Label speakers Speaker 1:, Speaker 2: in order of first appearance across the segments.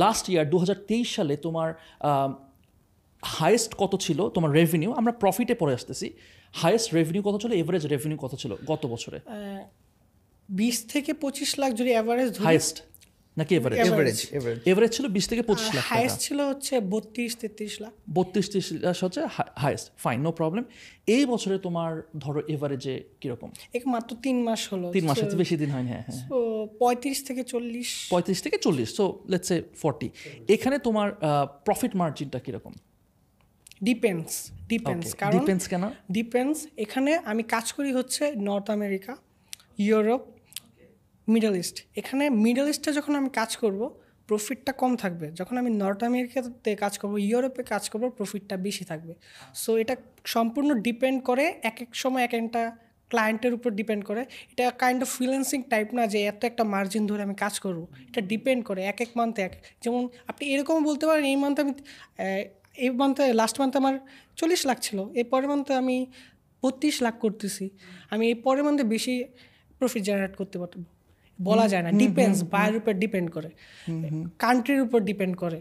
Speaker 1: last year দু সালে তোমার হায়েস্ট কত ছিল তোমার রেভিনিউ আমরা প্রফিটে পরে আসতেছি হায়েস্ট রেভিনিউ কত ছিল এভারেজ রেভিনিউ কত ছিল গত বছরে
Speaker 2: বিশ থেকে পঁচিশ লাখ যদি অ্যাভারেজ হায়েস্ট
Speaker 1: নাকি এভারেজ এভারেজ এভারেজ ছিল বিশ থেকে পঁচিশ লাখ হাইয়েস্ট ছিল
Speaker 2: হচ্ছে বত্রিশ তেত্রিশ লাখ
Speaker 1: বত্রিশ তেত্রিশ লাখ হচ্ছে হাইয়েস্ট ফাইন নো প্রবলেম এই বছরে তোমার ধরো এভারেজে কিরকম
Speaker 2: এক মাত্র তিন মাস হলো তিন মাস হচ্ছে বেশি দিন হয়নি হ্যাঁ হ্যাঁ পঁয়ত্রিশ থেকে চল্লিশ
Speaker 1: পঁয়ত্রিশ থেকে চল্লিশ সো লেটস এ ফর্টি এখানে তোমার প্রফিট মার্জিনটা কিরকম
Speaker 2: ডিপেন্ডস ডিপেন্ডস কারণ ডিপেন্ডস কেন ডিপেন্ডস এখানে আমি কাজ করি হচ্ছে North America Europe Middle East এখানে মিডল ইস্টে যখন আমি কাজ করব প্রফিটটা কম থাকবে যখন আমি নর্থ আমেরিকাতে কাজ করব ইউরোপে কাজ করব প্রফিটটা বেশি থাকবে সো এটা সম্পূর্ণ ডিপেন্ড করে এক এক সময় এক একটা ক্লায়েন্টের উপর ডিপেন্ড করে এটা কাইন্ড অফ ফ্রিল্যান্সিং টাইপ না যে এত একটা মার্জিন ধরে আমি কাজ করব এটা ডিপেন্ড করে এক এক মান্থে এক যেমন আপনি এরকম বলতে পারেন এই মান্থে আমি এই মান্থে লাস্ট মান্থে আমার চল্লিশ লাখ ছিল এর পরের মান্থে আমি বত্রিশ লাখ করতেছি আমি এর পরের মান্থে বেশি প্রফিট জেনারেট করতে পারবো বলা যায় না ডিপেন্ডস বায়ের উপর ডিপেন্ড করে কান্ট্রির উপর ডিপেন্ড করে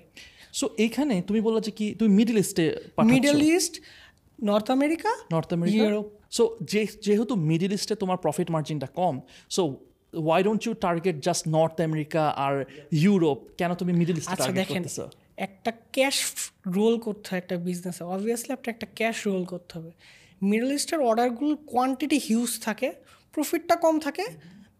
Speaker 2: সো এইখানে তুমি বললা যে কি তুমি মিডল ইস্টে Middle East North America North America Europe
Speaker 1: so যেহেতু মিডল ইস্টে তোমার প্রফিট মার্জিনটা কম so why don't you target just North America আর ইউরোপ কেন তুমি মিডল ইস্ট আচ্ছা দেখেন
Speaker 2: একটা ক্যাশ রোল করতে হয় একটা বিজনেসে অবভিয়াসলি আপনার একটা ক্যাশ রোল করতে হবে মিডল ইস্টের অর্ডারগুলোর কোয়ান্টিটি হিউজ থাকে প্রফিটটা কম থাকে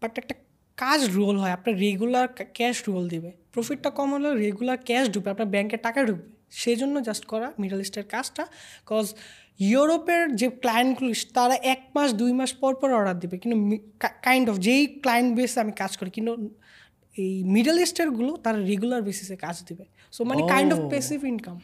Speaker 2: বাট একটা কাজ রোল হয় আপনার রেগুলার ক্যাশ রোল দেবে প্রফিটটা কম হলে রেগুলার ক্যাশ ঢুকবে আপনার ব্যাংকে টাকা ঢুকবে সেই জন্য জাস্ট করা মিডল ইস্টের কাজটা কজ ইউরোপের যে ক্লায়েন্টগুলো তারা এক মাস দুই মাস পর পর অর্ডার দেবে কিন্তু কাইন্ড অফ যেই ক্লায়েন্ট বেসে আমি কাজ করি কিন্তু এই মিডল ইস্টেরগুলো তারা রেগুলার বেসিসে কাজ দেবে সো মানে কাইন্ড অফ পেসিভ ইনকাম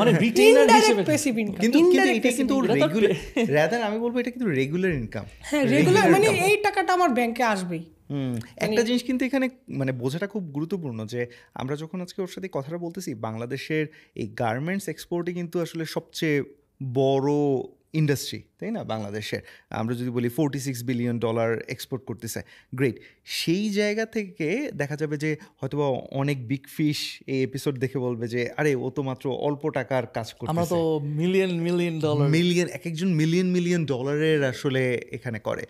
Speaker 2: মানে রিটেইনার মানে হিসেবে প্যাসিভ
Speaker 3: ইনকাম কিন্তু এটা কিন্তু রেগুলার রাদার আমি বলবো এটা কিন্তু রেগুলার ইনকাম হ্যাঁ রেগুলার মানে এই
Speaker 2: টাকাটা আমার ব্যাংকে আসবেই
Speaker 3: মানে- একটা জিনিস কিন্তু এখানে মানে বোঝাটা খুব গুরুত্বপূর্ণ যে আমরা যখন আজকে ওর সাথে কথাটা বলতেছি বাংলাদেশের এই গার্মেন্টস এক্সপোর্টে কিন্তু আসলে সবচেয়ে বড় ইন্ডাস্ট্রি তাই না বাংলাদেশের আমরা যদি বলি forty six billion dollar export করতেছে গ্রেট সেই জায়গা থেকে দেখা যাবে যে হয়তো অনেক বিগ ফিশ এই এপিসোড দেখে বলবে যে আরে ও তো মাত্র অল্প টাকার কাজ করছে আমরা তো মিলিয়ন মিলিয়ন ডলার মিলিয়ন এক একজন মিলিয়ন মিলিয়ন ডলারের আসলে এখানে করে